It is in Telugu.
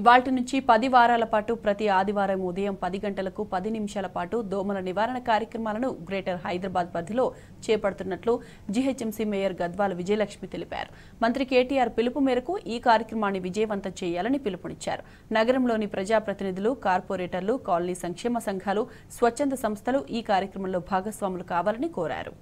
ఇవాటి నుంచి పది వారాల పాటు ప్రతి ఆదివారం ఉదయం పది గంటలకు పది నిమిషాల పాటు దోమల నివారణ కార్యక్రమాలను గ్రేటర్ హైదరాబాద్ పరిధిలో చేపడుతున్నట్లు జీహెచ్ఎంసీ మేయర్ గద్వాల విజయలక్ష్మి తెలిపారు మంత్రి కేటీఆర్ పిలుపు మేరకు ఈ కార్యక్రమాన్ని విజయవంతం చేయాలని పిలుపునిచ్చారు నగరంలోని ప్రజాప్రతినిధులు కార్పొరేటర్లు కాలనీ సంక్షేమ సంఘాలు స్వచ్ఛంద సంస్థలు ఈ కార్యక్రమంలో భాగస్వాములు కావాలని కోరారు